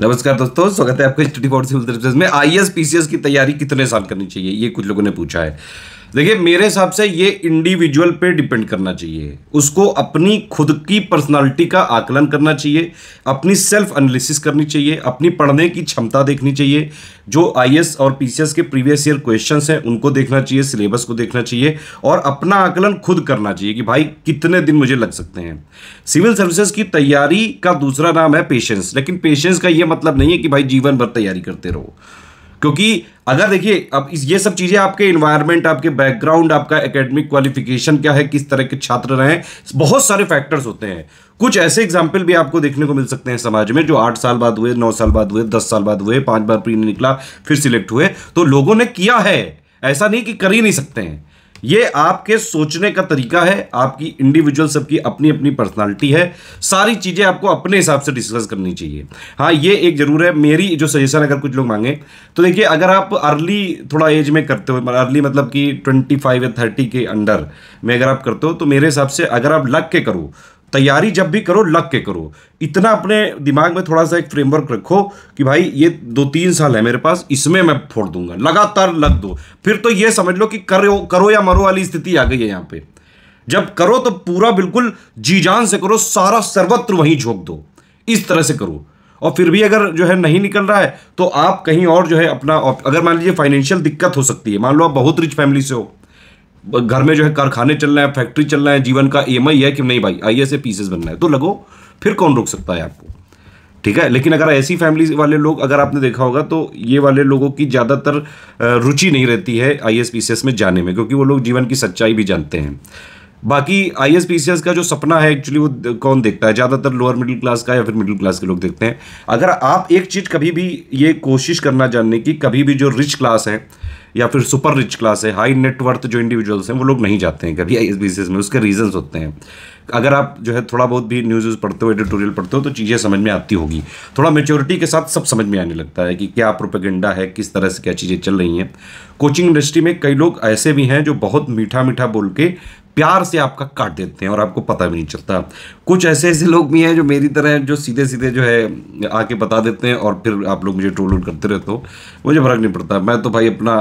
नमस्कार दोस्तों स्वागत है आपके स्टडी फॉर सिविल सर्विसेज में I S P C S की तैयारी कितने साल करनी चाहिए ये कुछ लोगों ने पूछा है देखिए मेरे हिसाब से ये इंडिविजुअल पे डिपेंड करना चाहिए उसको अपनी खुद की पर्सनालिटी का आकलन करना चाहिए अपनी सेल्फ एनालिसिस करनी चाहिए अपनी पढ़ने की क्षमता देखनी चाहिए जो आई और पी के प्रीवियस ईयर क्वेश्चन हैं उनको देखना चाहिए सिलेबस को देखना चाहिए और अपना आकलन खुद करना चाहिए कि भाई कितने दिन मुझे लग सकते हैं सिविल सर्विसेज की तैयारी का दूसरा नाम है पेशेंस लेकिन पेशेंस का ये मतलब नहीं है कि भाई जीवन भर तैयारी करते रहो क्योंकि अगर देखिए अब इस ये सब चीज़ें आपके इन्वायरमेंट आपके बैकग्राउंड आपका एकेडमिक क्वालिफिकेशन क्या है किस तरह के छात्र रहे बहुत सारे फैक्टर्स होते हैं कुछ ऐसे एग्जाम्पल भी आपको देखने को मिल सकते हैं समाज में जो आठ साल बाद हुए नौ साल बाद हुए दस साल बाद हुए पांच बार प्री निकला फिर सिलेक्ट हुए तो लोगों ने किया है ऐसा नहीं कि कर ही नहीं सकते हैं ये आपके सोचने का तरीका है आपकी इंडिविजुअल सबकी अपनी अपनी पर्सनालिटी है सारी चीज़ें आपको अपने हिसाब से डिस्कस करनी चाहिए हाँ ये एक ज़रूर है मेरी जो सजेशन अगर कुछ लोग मांगे तो देखिए अगर आप अर्ली थोड़ा एज में करते हो अर्ली मतलब, मतलब कि ट्वेंटी फाइव या थर्टी के अंडर में अगर आप करते हो तो मेरे हिसाब से अगर आप लग के करो तैयारी जब भी करो लग के करो इतना अपने दिमाग में थोड़ा सा एक फ्रेमवर्क रखो कि भाई ये दो तीन साल है मेरे पास इसमें मैं फोड़ दूंगा लगातार लग दो फिर तो ये समझ लो कि करो करो या मरो वाली स्थिति आ गई है यहाँ पे जब करो तो पूरा बिल्कुल जी जान से करो सारा सर्वत्र वहीं झोंक दो इस तरह से करो और फिर भी अगर जो है नहीं निकल रहा है तो आप कहीं और जो है अपना अगर मान लीजिए फाइनेंशियल दिक्कत हो सकती है मान लो आप बहुत रिच फैमिली से हो घर में जो है कारखाने चल रहे हैं फैक्ट्री चल रहे हैं जीवन का आई e है कि नहीं भाई आई ए पीसेस बनना है तो लगो फिर कौन रोक सकता है आपको ठीक है लेकिन अगर ऐसी फैमिली वाले लोग अगर आपने देखा होगा तो ये वाले लोगों की ज़्यादातर रुचि नहीं रहती है आई एस में जाने में क्योंकि वो लोग जीवन की सच्चाई भी जानते हैं बाकी आई एस पी का जो सपना है एक्चुअली वो कौन देखता है ज़्यादातर लोअर मिडिल क्लास का या फिर मिडिल क्लास के लोग देखते हैं अगर आप एक चीज़ कभी भी ये कोशिश करना जानने की कभी भी जो रिच क्लास है या फिर सुपर रिच क्लास है हाई नेटवर्थ जो इंडिविजुअल्स हैं वो लोग नहीं जाते हैं कभी आई एस में उसके रीजन्स होते हैं अगर आप जो है थोड़ा बहुत भी न्यूज़ व्यूज़ पढ़ते हो एडिटोरियल पढ़ते हो तो चीज़ें समझ में आती होगी थोड़ा मेच्योरिटी के साथ सब समझ में आने लगता है कि क्या प्रोपेगेंडा है किस तरह से क्या चीज़ें चल रही हैं कोचिंग इंडस्ट्री में कई लोग ऐसे भी हैं जो बहुत मीठा मीठा बोल के प्यार से आपका काट देते हैं और आपको पता भी नहीं चलता कुछ ऐसे ऐसे लोग भी हैं जो मेरी तरह जो सीधे सीधे जो है आके बता देते हैं और फिर आप लोग मुझे ट्रोल वोल करते रहते हो मुझे फ़र्क नहीं पड़ता मैं तो भाई अपना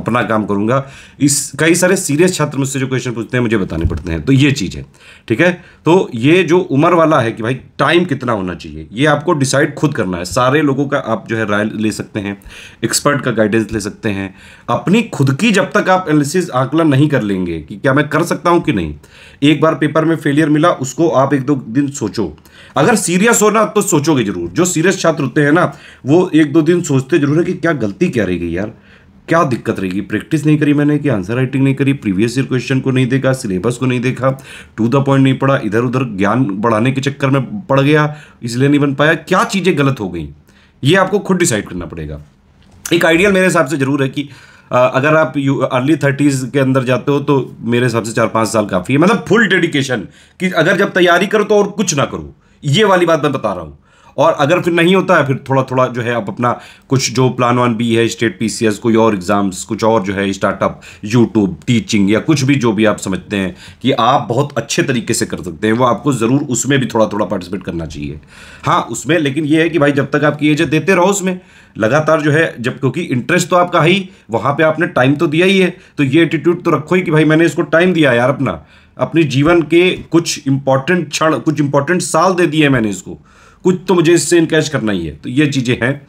अपना काम करूँगा इस कई सारे सीरियस छात्र मुझसे जो क्वेश्चन पूछते हैं मुझे बताने पड़ते हैं तो ये चीज़ है ठीक है तो ये जो उम्र वाला है कि भाई टाइम कितना होना चाहिए ये आपको डिसाइड खुद करना है सारे लोगों का आप जो है राय ले सकते हैं एक्सपर्ट का गाइडेंस ले सकते हैं अपनी खुद की जब तक आप एनालिसिस आकलन नहीं कर लेंगे कि क्या मैं कर सकता हूँ हूँ कि नहीं एक बार पेपर में फेलियर मिला उसको आप एक दो दिन सोचो अगर सीरियस हो ना तो सोचोगे जरूर जो सीरियस छात्र होते हैं ना वो एक दो दिन सोचते जरूर है कि क्या गलती क्या रहेगी यार क्या दिक्कत रहेगी प्रैक्टिस नहीं करी मैंने कि आंसर राइटिंग नहीं करी प्रीवियस ईयर क्वेश्चन को नहीं देखा सिलेबस को नहीं देखा टू द पॉइंट नहीं पढ़ा इधर उधर ज्ञान बढ़ाने के चक्कर में पड़ गया इसलिए नहीं बन पाया क्या चीज़ें गलत हो गई ये आपको खुद डिसाइड करना पड़ेगा एक आइडियल मेरे हिसाब से जरूर है कि अगर आप यू अर्ली थर्टीज़ के अंदर जाते हो तो मेरे हिसाब से चार पाँच साल काफ़ी है मतलब फुल डेडिकेशन कि अगर जब तैयारी करो तो और कुछ ना करो ये वाली बात मैं बता रहा हूँ और अगर फिर नहीं होता है फिर थोड़ा थोड़ा जो है आप अपना कुछ जो प्लान वन बी है स्टेट पीसीएस कोई और एग्ज़ाम्स कुछ और जो है स्टार्टअप यूट्यूब टीचिंग या कुछ भी जो भी आप समझते हैं कि आप बहुत अच्छे तरीके से कर सकते हैं वो आपको ज़रूर उसमें भी थोड़ा थोड़ा पार्टिसिपेट करना चाहिए हाँ उसमें लेकिन ये है कि भाई जब तक आपकी एज देते रहो उसमें लगातार जो है जब क्योंकि इंटरेस्ट तो आपका ही वहाँ पर आपने टाइम तो दिया ही है तो ये एटीट्यूड तो रखो ही कि भाई मैंने इसको टाइम दिया यार अपना अपने जीवन के कुछ इंपॉर्टेंट क्षण कुछ इंपॉर्टेंट साल दे दिए मैंने इसको कुछ तो मुझे इससे इनकेश करना ही है तो ये चीज़ें हैं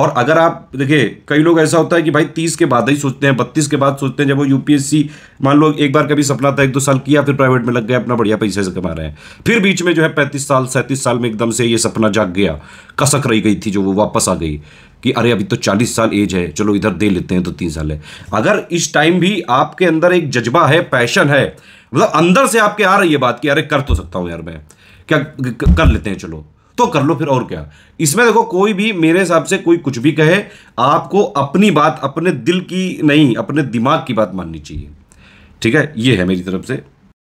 और अगर आप देखिए कई लोग ऐसा होता है कि भाई तीस के बाद ही सोचते हैं बत्तीस के बाद सोचते हैं जब वो यूपीएससी मान लो एक बार कभी सपना था एक दो साल किया फिर प्राइवेट में लग गया अपना बढ़िया पैसे से कमा रहे हैं फिर बीच में जो है पैंतीस साल सैंतीस साल में एकदम से ये सपना जाग गया कसक रही गई थी जो वो वापस आ गई कि अरे अभी तो चालीस साल एज है चलो इधर दे लेते हैं तो तीन साल है अगर इस टाइम भी आपके अंदर एक जज्बा है पैशन है मतलब अंदर से आपके आ रही है बात कि अरे कर तो सकता हूँ यार मैं क्या कर लेते हैं चलो तो कर लो फिर और क्या इसमें देखो कोई भी मेरे हिसाब से कोई कुछ भी कहे आपको अपनी बात अपने दिल की नहीं अपने दिमाग की बात माननी चाहिए ठीक है ये है मेरी तरफ से